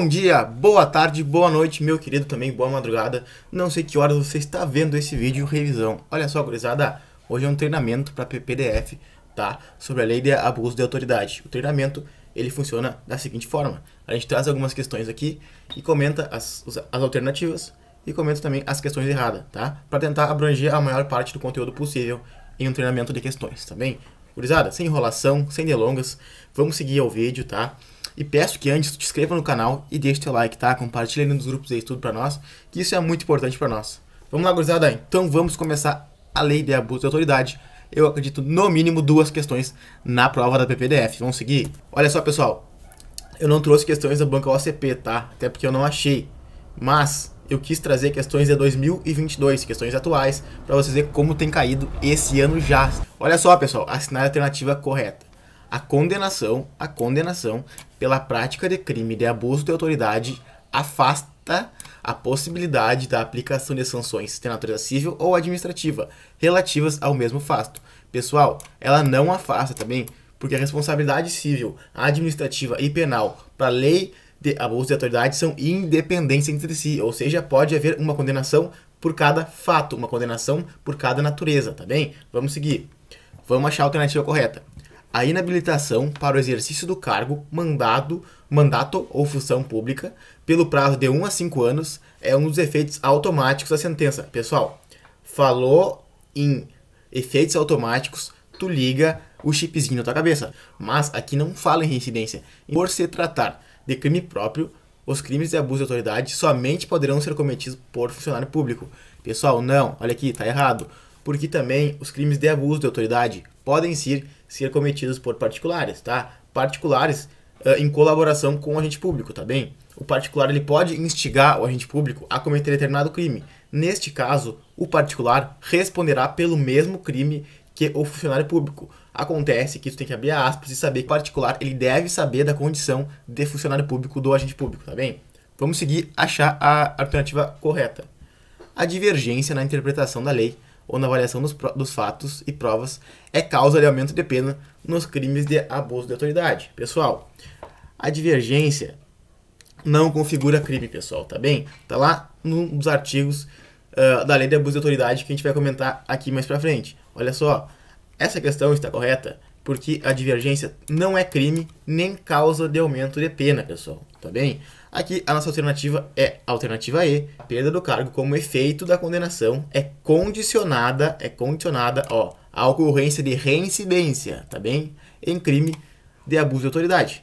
Bom dia, boa tarde, boa noite, meu querido também, boa madrugada. Não sei que horas você está vendo esse vídeo revisão. Olha só, gurizada, hoje é um treinamento para PPDF, tá? Sobre a lei de abuso de autoridade. O treinamento, ele funciona da seguinte forma. A gente traz algumas questões aqui e comenta as, as alternativas e comenta também as questões erradas, tá? Para tentar abranger a maior parte do conteúdo possível em um treinamento de questões, tá bem? Gurizada, sem enrolação, sem delongas, vamos seguir ao vídeo, Tá? E peço que antes te inscreva no canal e deixe teu like, tá? Compartilha nos grupos aí tudo pra nós, que isso é muito importante pra nós. Vamos lá, gurizada? Então vamos começar a lei de abuso de autoridade. Eu acredito no mínimo duas questões na prova da PPDF. Vamos seguir? Olha só, pessoal. Eu não trouxe questões da banca OCP, tá? Até porque eu não achei. Mas eu quis trazer questões de 2022, questões atuais, para vocês verem como tem caído esse ano já. Olha só, pessoal, Assinar a alternativa correta a condenação, a condenação pela prática de crime de abuso de autoridade afasta a possibilidade da aplicação de sanções de natureza civil ou administrativa relativas ao mesmo fato. Pessoal, ela não afasta também, porque a responsabilidade civil, administrativa e penal para a lei de abuso de autoridade são independentes entre si, ou seja, pode haver uma condenação por cada fato, uma condenação por cada natureza, tá bem? Vamos seguir. Vamos achar a alternativa correta a inabilitação para o exercício do cargo, mandado, mandato ou função pública pelo prazo de 1 a 5 anos é um dos efeitos automáticos da sentença. Pessoal, falou em efeitos automáticos, tu liga o chipzinho na tua cabeça. Mas aqui não fala em reincidência. Por se tratar de crime próprio, os crimes de abuso de autoridade somente poderão ser cometidos por funcionário público. Pessoal, não, olha aqui, tá errado porque também os crimes de abuso de autoridade podem ser, ser cometidos por particulares, tá? Particulares uh, em colaboração com o agente público, tá bem? O particular ele pode instigar o agente público a cometer determinado crime. Neste caso, o particular responderá pelo mesmo crime que o funcionário público. Acontece que isso tem que abrir aspas e saber que o particular ele deve saber da condição de funcionário público do agente público, tá bem? Vamos seguir achar a alternativa correta. A divergência na interpretação da lei ou na avaliação dos, dos fatos e provas é causa de aumento de pena nos crimes de abuso de autoridade. Pessoal, a divergência não configura crime, pessoal, tá bem? Tá lá nos artigos uh, da lei de abuso de autoridade que a gente vai comentar aqui mais pra frente. Olha só, essa questão está correta? porque a divergência não é crime nem causa de aumento de pena, pessoal, tá bem? Aqui a nossa alternativa é alternativa E. A perda do cargo como efeito da condenação é condicionada, é condicionada, ó, à ocorrência de reincidência, tá bem? Em crime de abuso de autoridade.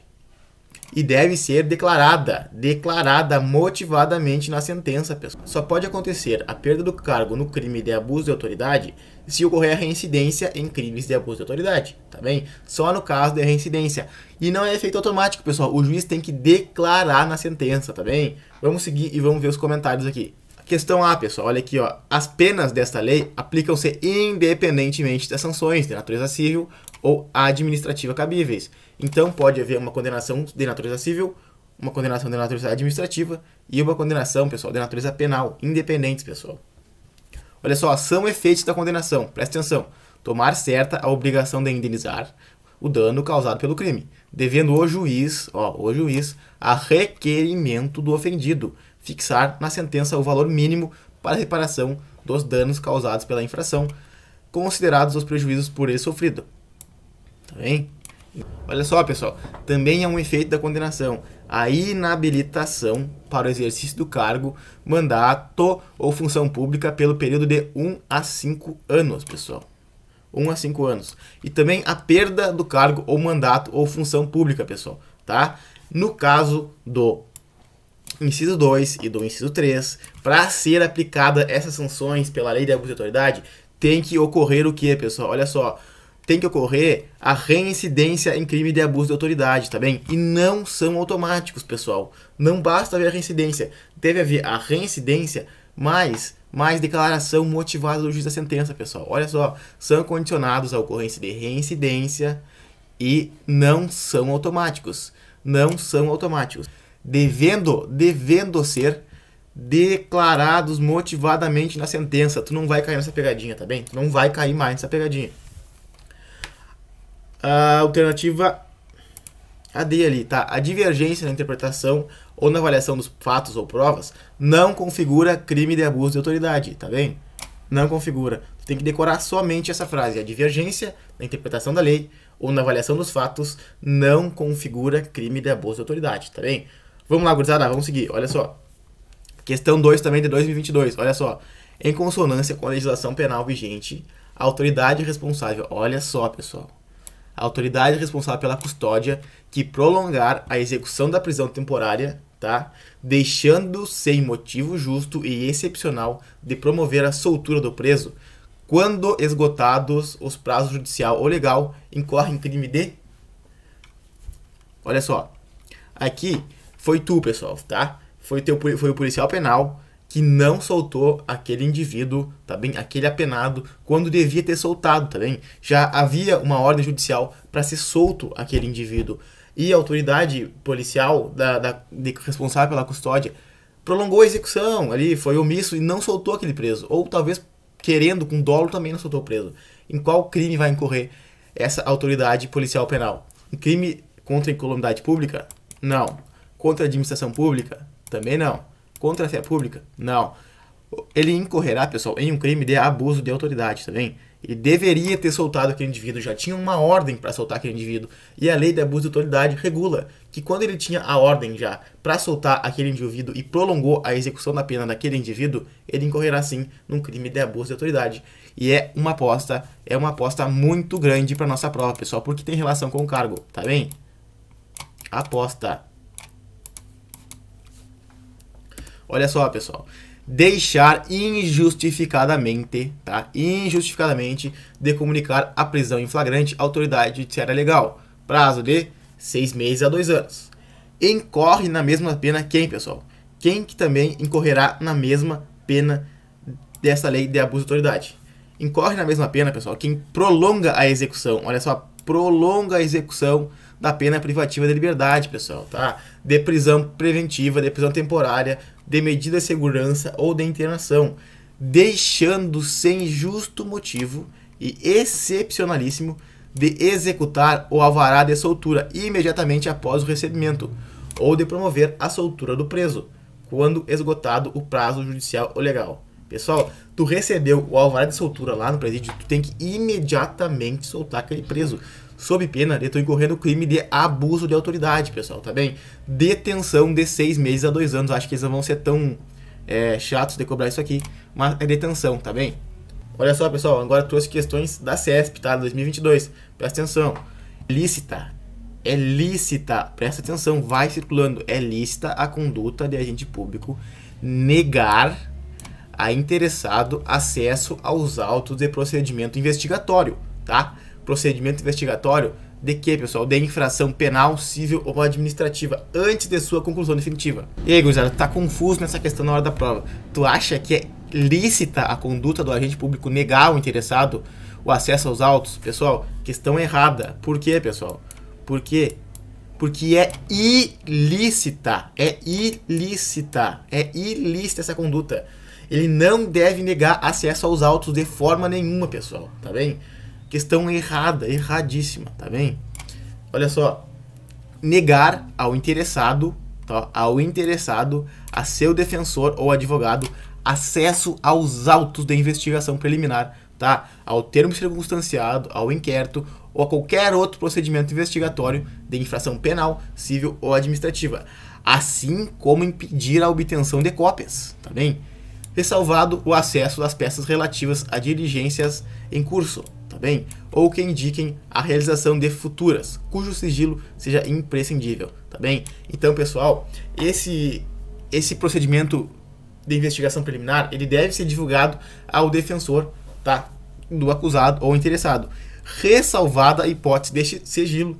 E deve ser declarada, declarada motivadamente na sentença, pessoal. Só pode acontecer a perda do cargo no crime de abuso de autoridade se ocorrer a reincidência em crimes de abuso de autoridade, tá bem? Só no caso de reincidência. E não é efeito automático, pessoal. O juiz tem que declarar na sentença, tá bem? Vamos seguir e vamos ver os comentários aqui. Questão A, pessoal, olha aqui, ó. As penas desta lei aplicam-se independentemente das sanções de natureza civil ou administrativa cabíveis. Então, pode haver uma condenação de natureza civil, uma condenação de natureza administrativa e uma condenação, pessoal, de natureza penal, independentes, pessoal. Olha só, ação e efeitos da condenação. Presta atenção. Tomar certa a obrigação de indenizar o dano causado pelo crime, devendo o juiz, ó, o juiz, a requerimento do ofendido, fixar na sentença o valor mínimo para reparação dos danos causados pela infração, considerados os prejuízos por ele sofrido. Tá bem? Olha só, pessoal, também é um efeito da condenação a inabilitação para o exercício do cargo, mandato ou função pública pelo período de 1 a 5 anos, pessoal. 1 a 5 anos. E também a perda do cargo ou mandato ou função pública, pessoal, tá? No caso do inciso 2 e do inciso 3, para ser aplicada essas sanções pela lei de abuso de autoridade, tem que ocorrer o que, pessoal? Olha só, tem que ocorrer a reincidência em crime de abuso de autoridade, tá bem? E não são automáticos, pessoal. Não basta haver a reincidência. Deve haver a reincidência mais, mais declaração motivada do juiz da sentença, pessoal. Olha só, são condicionados à ocorrência de reincidência e não são automáticos. Não são automáticos. Devendo, devendo ser declarados motivadamente na sentença. Tu não vai cair nessa pegadinha, tá bem? Tu não vai cair mais nessa pegadinha a alternativa a D ali, tá? A divergência na interpretação ou na avaliação dos fatos ou provas não configura crime de abuso de autoridade, tá bem? Não configura. Tu tem que decorar somente essa frase. A divergência na interpretação da lei ou na avaliação dos fatos não configura crime de abuso de autoridade, tá bem? Vamos lá, gurizada, vamos seguir. Olha só. Questão 2 também de 2022. Olha só. Em consonância com a legislação penal vigente, a autoridade responsável. Olha só, pessoal a autoridade responsável pela custódia que prolongar a execução da prisão temporária, tá? Deixando sem motivo justo e excepcional de promover a soltura do preso, quando esgotados os prazos judicial ou legal, incorre em crime de Olha só. Aqui foi tu, pessoal, tá? Foi teu foi o policial penal que não soltou aquele indivíduo, tá bem? Aquele apenado quando devia ter soltado, tá bem? Já havia uma ordem judicial para ser solto aquele indivíduo e a autoridade policial da, da de, responsável pela custódia prolongou a execução ali, foi omisso e não soltou aquele preso, ou talvez querendo com dolo também não soltou o preso. Em qual crime vai incorrer essa autoridade policial penal? Um crime contra a incolumidade pública? Não. Contra a administração pública? Também não contra a fé pública? Não. Ele incorrerá, pessoal, em um crime de abuso de autoridade, tá bem? Ele deveria ter soltado aquele indivíduo, já tinha uma ordem para soltar aquele indivíduo. E a lei de abuso de autoridade regula que quando ele tinha a ordem já para soltar aquele indivíduo e prolongou a execução da pena daquele indivíduo, ele incorrerá sim num crime de abuso de autoridade. E é uma aposta, é uma aposta muito grande para nossa prova, pessoal, porque tem relação com o cargo, tá bem? Aposta. Olha só, pessoal. Deixar injustificadamente, tá? Injustificadamente de comunicar a prisão em flagrante à autoridade judiciária legal. Prazo de seis meses a dois anos. Incorre na mesma pena quem, pessoal? Quem que também incorrerá na mesma pena dessa lei de abuso de autoridade? Incorre na mesma pena, pessoal, quem prolonga a execução. Olha só, prolonga a execução da pena privativa de liberdade, pessoal, tá? De prisão preventiva, de prisão temporária, de medida de segurança ou de internação, deixando sem justo motivo e excepcionalíssimo de executar o alvará de soltura imediatamente após o recebimento ou de promover a soltura do preso, quando esgotado o prazo judicial ou legal. Pessoal, tu recebeu o alvará de soltura lá no presídio, tu tem que imediatamente soltar aquele preso sob pena de tu incorrendo crime de abuso de autoridade, pessoal, tá bem? Detenção de seis meses a dois anos. Acho que eles não vão ser tão é, chatos de cobrar isso aqui, mas é detenção, tá bem? Olha só, pessoal, agora trouxe questões da CESP, tá? 2022. Presta atenção. Lícita. É lícita, presta atenção, vai circulando. É lícita a conduta de agente público negar a interessado acesso aos autos de procedimento investigatório, tá? procedimento investigatório de quê, pessoal? De infração penal, civil ou administrativa, antes de sua conclusão definitiva. E aí, gurizada, tá confuso nessa questão na hora da prova. Tu acha que é lícita a conduta do agente público negar o interessado o acesso aos autos? Pessoal, questão errada. Por quê, pessoal? Por quê? Porque é ilícita, é ilícita, é ilícita essa conduta. Ele não deve negar acesso aos autos de forma nenhuma, pessoal, tá bem? Questão errada, erradíssima, tá bem? Olha só. Negar ao interessado, tá? ao interessado, a seu defensor ou advogado, acesso aos autos da investigação preliminar, tá? Ao termo circunstanciado, ao inquérito ou a qualquer outro procedimento investigatório de infração penal, civil ou administrativa, assim como impedir a obtenção de cópias, tá bem? Ressalvado o acesso às peças relativas a diligências em curso, tá bem? Ou que indiquem a realização de futuras, cujo sigilo seja imprescindível, tá bem? Então, pessoal, esse, esse procedimento de investigação preliminar, ele deve ser divulgado ao defensor, tá? Do acusado ou interessado, ressalvada a hipótese deste sigilo,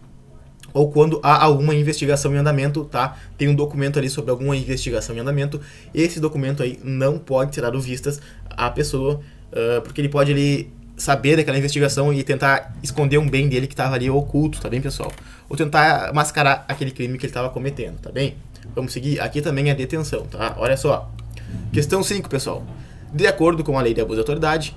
ou quando há alguma investigação em andamento, tá? Tem um documento ali sobre alguma investigação em andamento, esse documento aí não pode ser dado vistas à pessoa, uh, porque ele pode ele saber daquela investigação e tentar esconder um bem dele que estava ali oculto, tá bem, pessoal? Ou tentar mascarar aquele crime que ele estava cometendo, tá bem? Vamos seguir. Aqui também é detenção, tá? Olha só. Questão 5, pessoal. De acordo com a lei de abuso de autoridade,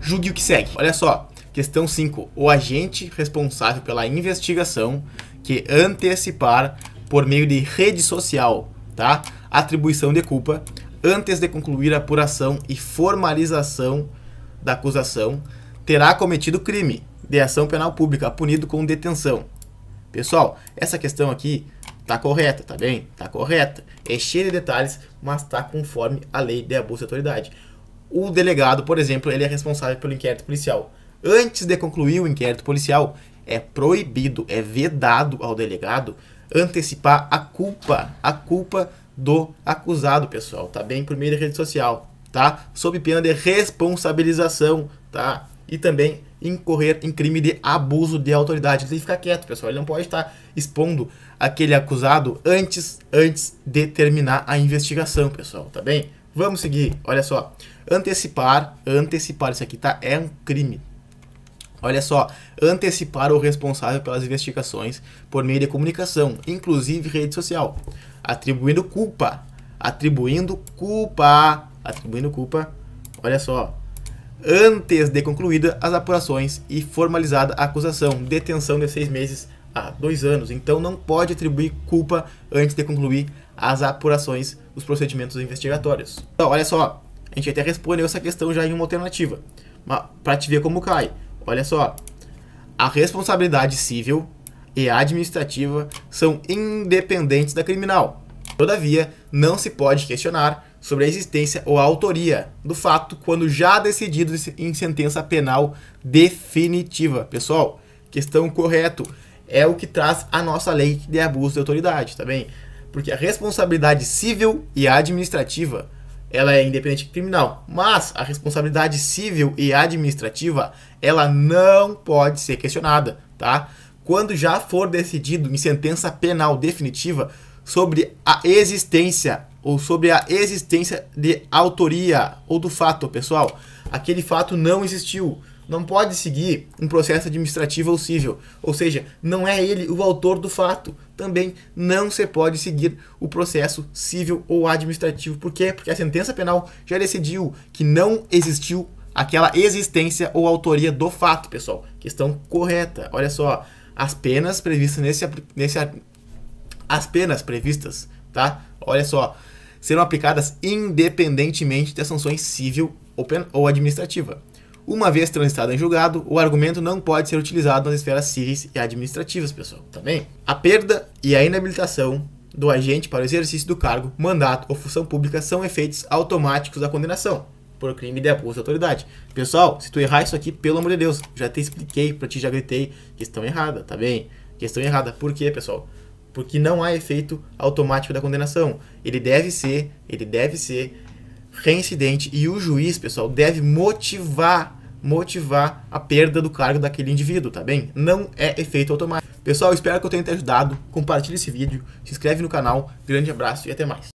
julgue o que segue. Olha só. Questão 5. O agente responsável pela investigação que antecipar por meio de rede social, tá? Atribuição de culpa antes de concluir a apuração e formalização da acusação terá cometido crime de ação penal pública punido com detenção. Pessoal, essa questão aqui tá correta, tá bem? Tá correta. É cheia de detalhes, mas tá conforme a lei de abuso de autoridade. O delegado, por exemplo, ele é responsável pelo inquérito policial. Antes de concluir o inquérito policial, é proibido, é vedado ao delegado antecipar a culpa, a culpa do acusado, pessoal, tá bem? Por meio da rede social tá? Sob pena de responsabilização, tá? E também incorrer em crime de abuso de autoridade. Ele tem que ficar quieto, pessoal. Ele não pode estar expondo aquele acusado antes, antes de terminar a investigação, pessoal, tá bem? Vamos seguir, olha só. Antecipar, antecipar isso aqui, tá? É um crime. Olha só, antecipar o responsável pelas investigações por meio de comunicação, inclusive rede social, atribuindo culpa, atribuindo culpa atribuindo culpa, olha só, antes de concluída as apurações e formalizada a acusação, detenção de seis meses a dois anos. Então não pode atribuir culpa antes de concluir as apurações, os procedimentos investigatórios. Então, olha só, a gente até respondeu essa questão já em uma alternativa, para te ver como cai. Olha só, a responsabilidade civil e administrativa são independentes da criminal. Todavia, não se pode questionar sobre a existência ou a autoria do fato quando já decidido em sentença penal definitiva. Pessoal, questão correto é o que traz a nossa lei de abuso de autoridade, tá bem? Porque a responsabilidade civil e administrativa, ela é independente criminal, mas a responsabilidade civil e administrativa, ela não pode ser questionada, tá? Quando já for decidido em sentença penal definitiva sobre a existência ou sobre a existência de autoria ou do fato, pessoal. Aquele fato não existiu. Não pode seguir um processo administrativo ou civil, ou seja, não é ele o autor do fato. Também não se pode seguir o processo civil ou administrativo. Por quê? Porque a sentença penal já decidiu que não existiu aquela existência ou autoria do fato, pessoal. Questão correta. Olha só, as penas previstas nesse, nesse as penas previstas tá? Olha só, serão aplicadas independentemente das sanções civil ou administrativa. Uma vez transitado em julgado, o argumento não pode ser utilizado nas esferas civis e administrativas, pessoal, tá A perda e a inabilitação do agente para o exercício do cargo, mandato ou função pública são efeitos automáticos da condenação por crime de abuso de autoridade. Pessoal, se tu errar isso aqui, pelo amor de Deus, já te expliquei para ti, já gritei, questão errada, tá bem? Questão errada. Por quê, pessoal? porque não há efeito automático da condenação. Ele deve ser, ele deve ser reincidente e o juiz, pessoal, deve motivar motivar a perda do cargo daquele indivíduo, tá bem? Não é efeito automático. Pessoal, espero que eu tenha te ajudado. Compartilhe esse vídeo, se inscreve no canal. Grande abraço e até mais.